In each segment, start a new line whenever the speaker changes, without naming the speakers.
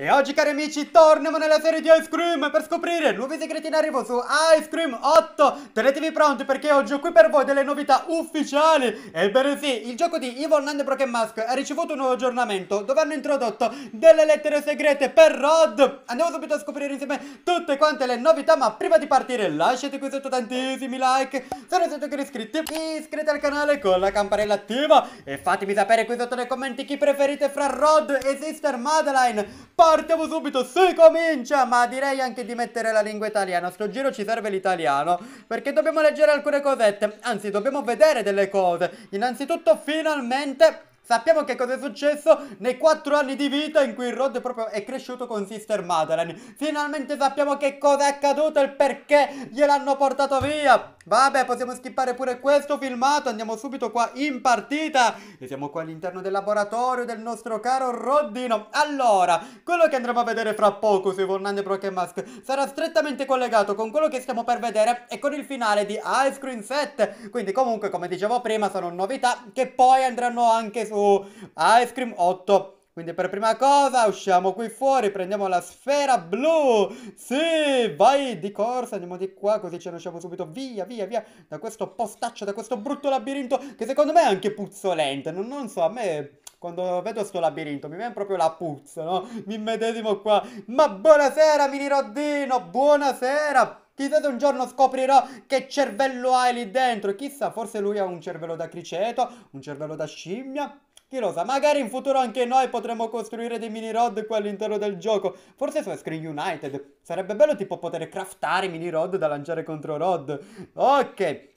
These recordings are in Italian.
E oggi cari amici torniamo nella serie di Ice Cream per scoprire nuovi segreti in arrivo su Ice Cream 8 Tenetevi pronti perché oggi ho qui per voi delle novità ufficiali Ebbene sì, il gioco di Evil and Broken Mask ha ricevuto un nuovo aggiornamento dove hanno introdotto delle lettere segrete per Rod Andiamo subito a scoprire insieme tutte quante le novità ma prima di partire lasciate qui sotto tantissimi like Se non siete ancora iscritti iscrivetevi al canale con la campanella attiva E fatemi sapere qui sotto nei commenti chi preferite fra Rod e Sister Madeline partiamo subito, si comincia! Ma direi anche di mettere la lingua italiana, sto giro ci serve l'italiano, perché dobbiamo leggere alcune cosette, anzi dobbiamo vedere delle cose. Innanzitutto finalmente Sappiamo che cosa è successo nei quattro anni di vita in cui Rod proprio è cresciuto con Sister Madeline. Finalmente sappiamo che cosa è accaduto e il perché gliel'hanno portato via. Vabbè, possiamo skippare pure questo filmato. Andiamo subito qua in partita. E siamo qua all'interno del laboratorio del nostro caro Roddino. Allora, quello che andremo a vedere fra poco su Von Nande Broken Mask sarà strettamente collegato con quello che stiamo per vedere e con il finale di Ice Cream 7. Quindi comunque, come dicevo prima, sono novità che poi andranno anche su su Ice Cream 8. Quindi per prima cosa usciamo qui fuori, prendiamo la sfera blu. Sì, vai di corsa, andiamo di qua così ce ne usciamo subito via, via, via. Da questo postaccio, da questo brutto labirinto che secondo me è anche puzzolente. Non, non so, a me quando vedo sto labirinto mi viene proprio la puzza, no? Mi medesimo qua. Ma buonasera, mini Roddino, buonasera. Chissà se un giorno scoprirò che cervello hai lì dentro. Chissà, forse lui ha un cervello da criceto, un cervello da scimmia. Chi lo sa, magari in futuro anche noi potremmo costruire dei mini rod qui all'interno del gioco. Forse su Screen United. Sarebbe bello tipo poter craftare mini rod da lanciare contro rod. Ok,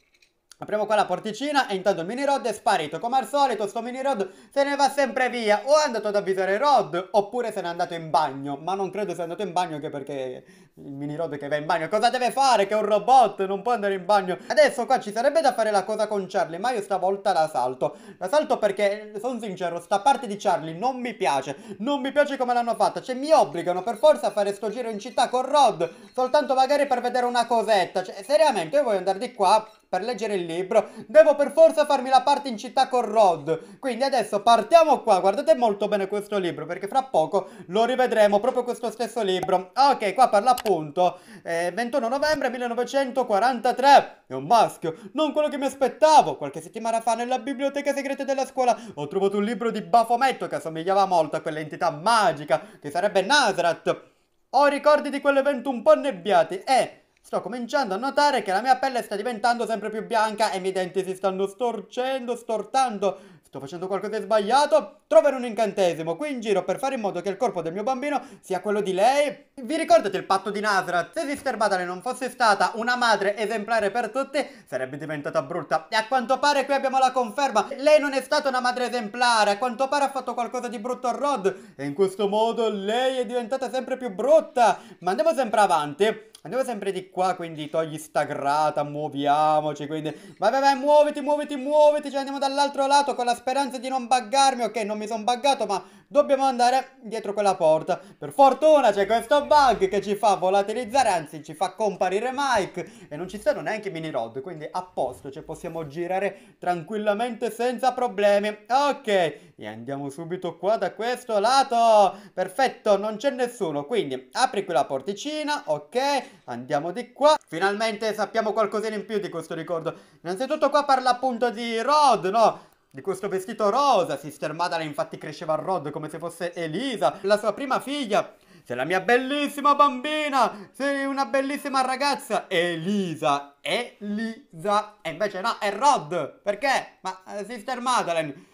Apriamo qua la porticina e intanto il mini Rod è sparito. Come al solito sto mini Rod se ne va sempre via. O è andato ad avvisare Rod oppure se n'è andato in bagno. Ma non credo sia andato in bagno anche perché il mini Rod che va in bagno. Cosa deve fare? Che è un robot, non può andare in bagno. Adesso qua ci sarebbe da fare la cosa con Charlie, ma io stavolta la salto. La salto perché, sono sincero, sta parte di Charlie non mi piace. Non mi piace come l'hanno fatta. Cioè mi obbligano per forza a fare sto giro in città con Rod. Soltanto magari per vedere una cosetta. Cioè seriamente io voglio andare di qua per leggere il libro, devo per forza farmi la parte in città con Rod. Quindi adesso partiamo qua, guardate molto bene questo libro, perché fra poco lo rivedremo, proprio questo stesso libro. Ah, ok, qua parla appunto eh, 21 novembre 1943, è un maschio, non quello che mi aspettavo. Qualche settimana fa nella biblioteca segreta della scuola ho trovato un libro di Bafometto che assomigliava molto a quell'entità magica che sarebbe Nazareth. Ho ricordi di quell'evento un po' nebbiati e... Eh, Sto cominciando a notare che la mia pelle sta diventando sempre più bianca e i miei denti si stanno storcendo, stortando. Sto facendo qualcosa di sbagliato? Troverò un incantesimo qui in giro per fare in modo che il corpo del mio bambino sia quello di lei. Vi ricordate il patto di Nasrat? Se Sister Badale non fosse stata una madre esemplare per tutti, sarebbe diventata brutta. E a quanto pare qui abbiamo la conferma. Lei non è stata una madre esemplare, a quanto pare ha fatto qualcosa di brutto a Rod. E in questo modo lei è diventata sempre più brutta. Ma andiamo sempre avanti. Andiamo sempre di qua, quindi togli sta grata, muoviamoci, quindi... Vai, vai, vai, muoviti, muoviti, muoviti, cioè andiamo dall'altro lato con la speranza di non buggarmi. Ok, non mi sono buggato, ma dobbiamo andare dietro quella porta. Per fortuna c'è questo bug che ci fa volatilizzare, anzi ci fa comparire Mike. E non ci stanno neanche mini rod, quindi a posto, cioè possiamo girare tranquillamente senza problemi. Ok, e andiamo subito qua da questo lato. Perfetto, non c'è nessuno, quindi apri quella porticina, ok Andiamo di qua. Finalmente sappiamo qualcosina in più di questo ricordo. Innanzitutto qua parla appunto di Rod, no? Di questo vestito rosa, Sister Madeleine infatti cresceva a Rod come se fosse Elisa, la sua prima figlia. Sei la mia bellissima bambina, sei una bellissima ragazza. Elisa, Elisa. E invece no, è Rod. Perché? Ma eh, Sister Madeleine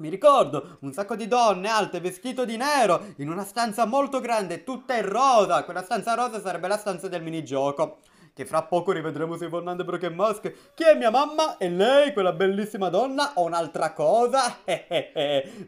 mi ricordo un sacco di donne alte vestito di nero in una stanza molto grande, tutta in rosa. Quella stanza rosa sarebbe la stanza del minigioco. Che fra poco rivedremo su Fernando Brook e Musk. Chi è mia mamma? E lei, quella bellissima donna, o un'altra cosa?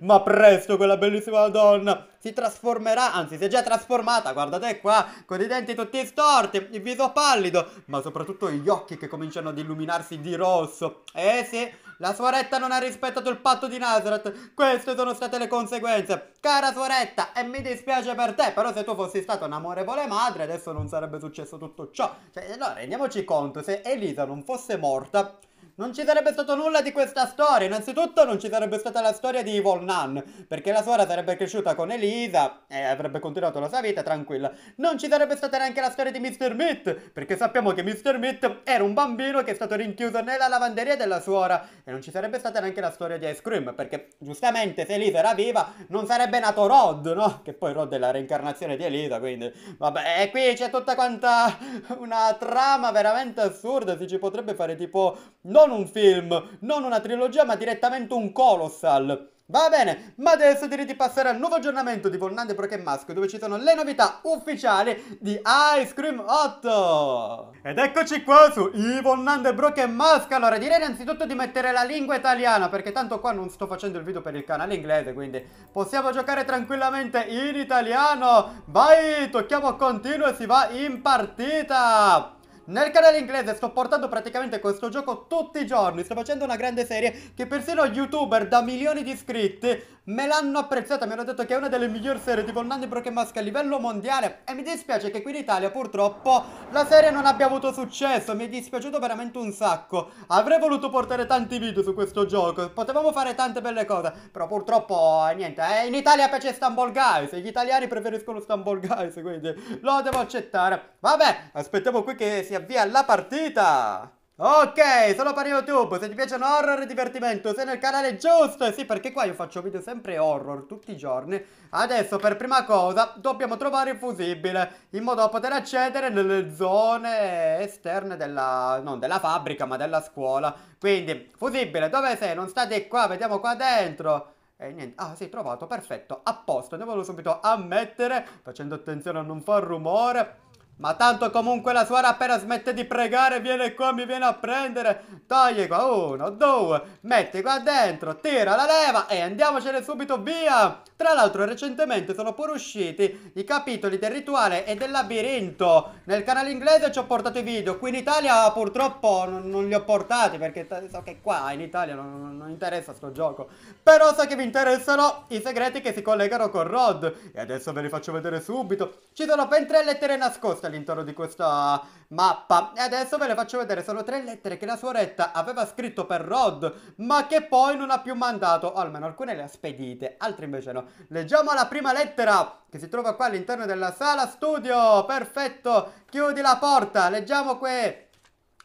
Ma presto quella bellissima donna si trasformerà, anzi si è già trasformata, guardate qua, con i denti tutti storti, il viso pallido, ma soprattutto gli occhi che cominciano ad illuminarsi di rosso. Eh sì, la suoretta non ha rispettato il patto di Nazareth. Queste sono state le conseguenze. Cara suoretta, e mi dispiace per te, però se tu fossi stata un'amorevole madre adesso non sarebbe successo tutto ciò. Cioè, no, rendiamoci conto, se Elisa non fosse morta, non ci sarebbe stato nulla di questa storia. Innanzitutto non ci sarebbe stata la storia di Evil Nun, perché la suora sarebbe cresciuta con Elisa e avrebbe continuato la sua vita tranquilla. Non ci sarebbe stata neanche la storia di Mr. Meat, perché sappiamo che Mr. Meat era un bambino che è stato rinchiuso nella lavanderia della suora. E non ci sarebbe stata neanche la storia di Ice Cream, perché giustamente se Elisa era viva non sarebbe nato Rod, no? Che poi Rod è la reincarnazione di Elisa, quindi... Vabbè, e qui c'è tutta quanta una trama veramente assurda, si ci potrebbe fare tipo... Non non un film, non una trilogia, ma direttamente un colossal. Va bene, ma adesso direi di passare al nuovo aggiornamento di Volnande Pro Game Mask dove ci sono le novità ufficiali di Ice Cream 8 Ed eccoci qua su Volnande Pro Game Mask Allora direi innanzitutto di mettere la lingua italiana perché tanto qua non sto facendo il video per il canale inglese quindi possiamo giocare tranquillamente in italiano Vai, tocchiamo continuo e si va in partita nel canale inglese sto portando praticamente questo gioco tutti i giorni Sto facendo una grande serie che persino youtuber da milioni di iscritti me l'hanno apprezzata, mi hanno detto che è una delle migliori serie di Von Broken Mask a livello mondiale e mi dispiace che qui in Italia purtroppo la serie non abbia avuto successo, mi è dispiaciuto veramente un sacco. Avrei voluto portare tanti video su questo gioco, potevamo fare tante belle cose, però purtroppo eh, niente, eh, in Italia piace Stumble Guys, gli italiani preferiscono Stumble Guys, quindi lo devo accettare. Vabbè, aspettiamo qui che si avvia la partita. Ok, sono per YouTube, se ti piacciono horror e divertimento sei nel canale giusto Sì, perché qua io faccio video sempre horror tutti i giorni Adesso per prima cosa dobbiamo trovare il fusibile In modo da poter accedere nelle zone esterne della... non della fabbrica ma della scuola Quindi, fusibile, dove sei? Non state qua, vediamo qua dentro e niente, ah sì, trovato, perfetto, a posto, andiamolo subito a mettere, facendo attenzione a non far rumore ma tanto comunque la suora appena smette di pregare viene qua, mi viene a prendere. Togli qua uno, due, metti qua dentro, tira la leva e andiamocene subito via. Tra l'altro recentemente sono pure usciti i capitoli del rituale e del labirinto. Nel canale inglese ci ho portato i video, qui in Italia purtroppo non, non li ho portati perché so che qua in Italia non, non interessa sto gioco. Però so che vi interessano i segreti che si collegano con Rod e adesso ve li faccio vedere subito. Ci sono ben tre lettere nascoste all'interno di questa mappa e adesso ve le faccio vedere. Sono tre lettere che la soretta aveva scritto per Rod ma che poi non ha più mandato, o almeno alcune le ha spedite, altre invece no. Leggiamo la prima lettera che si trova qua all'interno della sala studio. Perfetto, chiudi la porta. Leggiamo qui.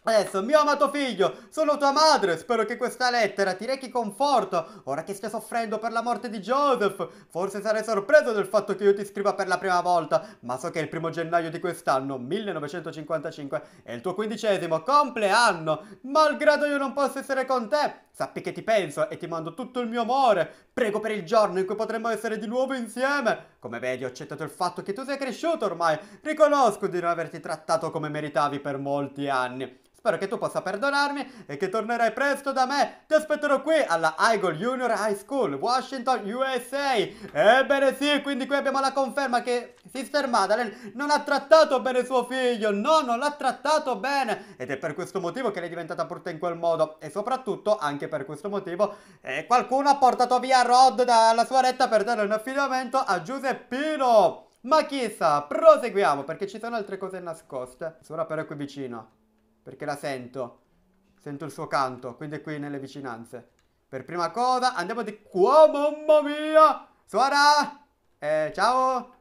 Adesso, mio amato figlio, sono tua madre, spero che questa lettera ti rechi conforto, ora che stai soffrendo per la morte di Joseph. Forse sarai sorpreso del fatto che io ti scriva per la prima volta, ma so che il primo gennaio di quest'anno, 1955, è il tuo quindicesimo compleanno. Malgrado io non possa essere con te, sappi che ti penso e ti mando tutto il mio amore. Prego per il giorno in cui potremmo essere di nuovo insieme. Come vedi, ho accettato il fatto che tu sei cresciuto ormai. Riconosco di non averti trattato come meritavi per molti anni. Spero che tu possa perdonarmi e che tornerai presto da me. Ti aspetterò qui alla Eagle Junior High School, Washington, USA. Ebbene sì, quindi qui abbiamo la conferma che Sister Madeleine non ha trattato bene suo figlio. No, non l'ha trattato bene. Ed è per questo motivo che lei è diventata brutta in quel modo. E soprattutto, anche per questo motivo, eh, qualcuno ha portato via Rod dalla sua retta per dare un affidamento a Giuseppino. Ma chissà, proseguiamo perché ci sono altre cose nascoste. Sono però qui vicino. Perché la sento. Sento il suo canto, quindi è qui nelle vicinanze. Per prima cosa andiamo di qua, mamma mia! Suora! Eh, ciao!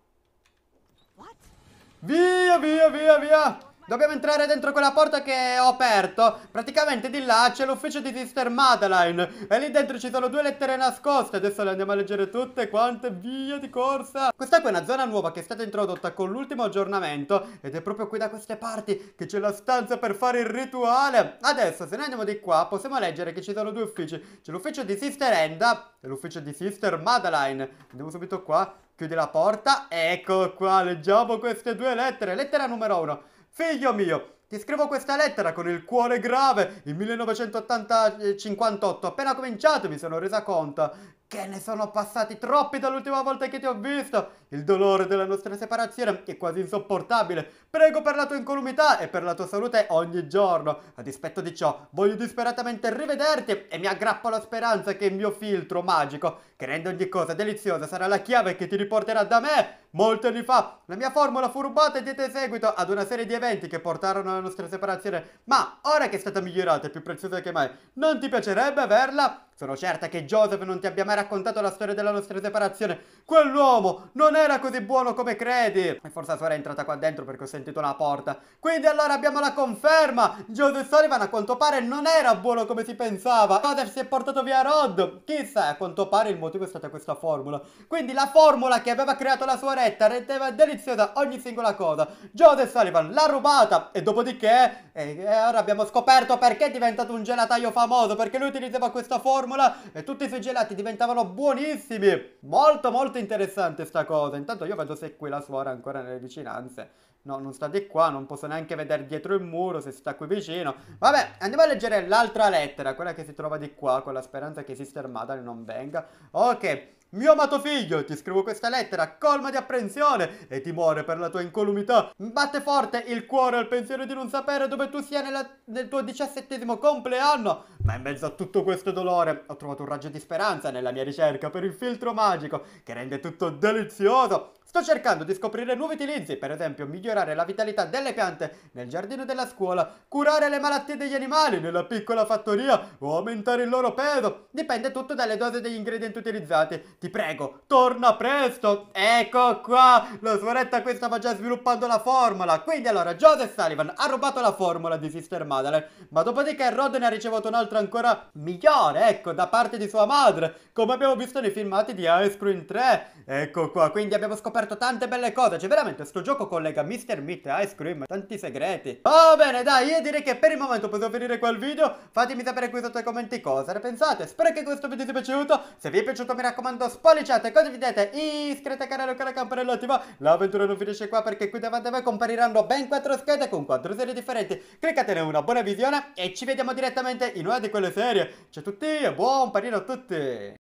Via, via, via, via! Dobbiamo entrare dentro quella porta che ho aperto Praticamente di là c'è l'ufficio di Sister Madeline E lì dentro ci sono due lettere nascoste Adesso le andiamo a leggere tutte quante Via di corsa Questa qui è una zona nuova che è stata introdotta con l'ultimo aggiornamento Ed è proprio qui da queste parti Che c'è la stanza per fare il rituale Adesso se noi andiamo di qua Possiamo leggere che ci sono due uffici C'è l'ufficio di Sister Enda E l'ufficio di Sister Madeline Andiamo subito qua Chiudi la porta Ecco qua Leggiamo queste due lettere Lettera numero uno Figlio mio, ti scrivo questa lettera con il cuore grave. Il 1958, appena cominciato, mi sono resa conto che ne sono passati troppi dall'ultima volta che ti ho visto! Il dolore della nostra separazione è quasi insopportabile. Prego per la tua incolumità e per la tua salute ogni giorno. A dispetto di ciò, voglio disperatamente rivederti e mi aggrappo alla speranza che il mio filtro magico, che rende ogni cosa deliziosa, sarà la chiave che ti riporterà da me! Molti anni fa, la mia formula fu rubata e diede seguito ad una serie di eventi che portarono alla nostra separazione, ma ora che è stata migliorata e più preziosa che mai, non ti piacerebbe averla? Sono certa che Joseph non ti abbia mai raccontato la storia della nostra separazione. Quell'uomo non era così buono come credi. E forse la sorella è entrata qua dentro perché ho sentito la porta. Quindi allora abbiamo la conferma. Joseph Sullivan a quanto pare non era buono come si pensava. Joseph si è portato via Rod. Chissà, a quanto pare il motivo è stata questa formula. Quindi la formula che aveva creato la suoretta rendeva deliziosa ogni singola cosa. Joseph Sullivan l'ha rubata. E dopodiché, e, e ora abbiamo scoperto perché è diventato un gelataio famoso. Perché lui utilizzava questa formula formula e tutti i suoi gelati diventavano buonissimi. Molto molto interessante sta cosa. Intanto io vedo se è qui la suora ancora nelle vicinanze. No, non sta di qua, non posso neanche vedere dietro il muro se sta qui vicino. Vabbè, andiamo a leggere l'altra lettera, quella che si trova di qua, con la speranza che Sister Madeline non venga. Ok, mio amato figlio, ti scrivo questa lettera colma di apprensione e timore per la tua incolumità. Batte forte il cuore al pensiero di non sapere dove tu sia nella, nel tuo diciassettesimo compleanno. Ma in mezzo a tutto questo dolore ho trovato un raggio di speranza nella mia ricerca per il filtro magico che rende tutto delizioso. Sto cercando di scoprire nuovi utilizzi, per esempio migliorare la vitalità delle piante nel giardino della scuola, curare le malattie degli animali nella piccola fattoria o aumentare il loro peso. Dipende tutto dalle dosi degli ingredienti utilizzati. Ti prego, torna presto! Ecco qua! La suoretta qui stava già sviluppando la formula. Quindi allora, Joseph Sullivan ha rubato la formula di Sister Madeleine, ma dopodiché Rod ne ha ricevuto un altro peraltro ancora migliore, ecco, da parte di sua madre, come abbiamo visto nei filmati di Ice Cream 3. Ecco qua, quindi abbiamo scoperto tante belle cose, cioè veramente sto gioco collega Mr. Meat e Ice Cream, tanti segreti. Oh bene, dai, io direi che per il momento posso finire qua il video, fatemi sapere qui sotto i commenti cosa ne pensate, spero che questo video sia piaciuto, se vi è piaciuto mi raccomando spolliciate, condividete, iscrivetevi al canale con la campanella attiva, l'avventura non finisce qua perché qui davanti a voi compariranno ben 4 schede con 4 serie differenti, cliccatene una, buona visione e ci vediamo direttamente in una guardate quelle serie. Ciao a tutti e buon panino a tutti!